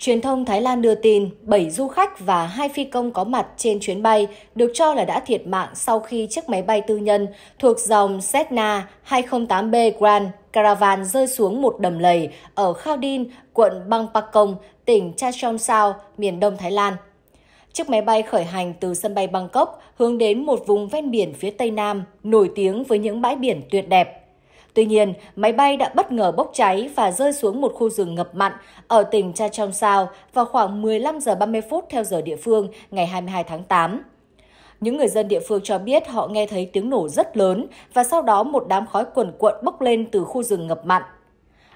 Truyền thông Thái Lan đưa tin 7 du khách và 2 phi công có mặt trên chuyến bay được cho là đã thiệt mạng sau khi chiếc máy bay tư nhân thuộc dòng Cessna 208B Grand Caravan rơi xuống một đầm lầy ở Khao Din, quận Bang Pakong, tỉnh Chachomsao, miền đông Thái Lan. Chiếc máy bay khởi hành từ sân bay Bangkok hướng đến một vùng ven biển phía Tây Nam, nổi tiếng với những bãi biển tuyệt đẹp. Tuy nhiên, máy bay đã bất ngờ bốc cháy và rơi xuống một khu rừng ngập mặn ở tỉnh Cha Trong Sao vào khoảng 15 giờ 30 phút theo giờ địa phương ngày 22 tháng 8. Những người dân địa phương cho biết họ nghe thấy tiếng nổ rất lớn và sau đó một đám khói cuồn cuộn bốc lên từ khu rừng ngập mặn.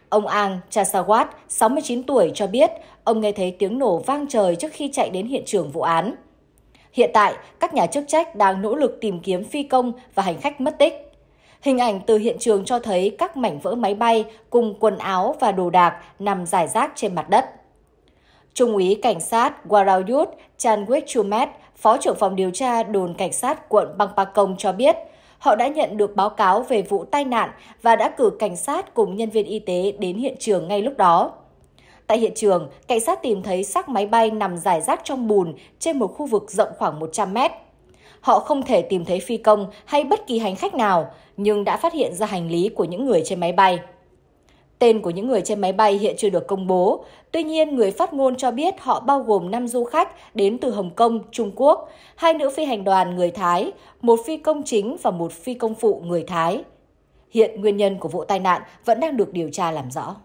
Ông Ang Chasawat, 69 tuổi, cho biết ông nghe thấy tiếng nổ vang trời trước khi chạy đến hiện trường vụ án. Hiện tại, các nhà chức trách đang nỗ lực tìm kiếm phi công và hành khách mất tích. Hình ảnh từ hiện trường cho thấy các mảnh vỡ máy bay cùng quần áo và đồ đạc nằm rải rác trên mặt đất. Trung úy cảnh sát Warayut Chanwit Chumet, Phó trưởng phòng điều tra đồn cảnh sát quận Bangpakong cho biết, họ đã nhận được báo cáo về vụ tai nạn và đã cử cảnh sát cùng nhân viên y tế đến hiện trường ngay lúc đó. Tại hiện trường, cảnh sát tìm thấy xác máy bay nằm rải rác trong bùn trên một khu vực rộng khoảng 100 mét. Họ không thể tìm thấy phi công hay bất kỳ hành khách nào, nhưng đã phát hiện ra hành lý của những người trên máy bay. Tên của những người trên máy bay hiện chưa được công bố. Tuy nhiên, người phát ngôn cho biết họ bao gồm 5 du khách đến từ Hồng Kông, Trung Quốc, hai nữ phi hành đoàn người Thái, một phi công chính và một phi công phụ người Thái. Hiện nguyên nhân của vụ tai nạn vẫn đang được điều tra làm rõ.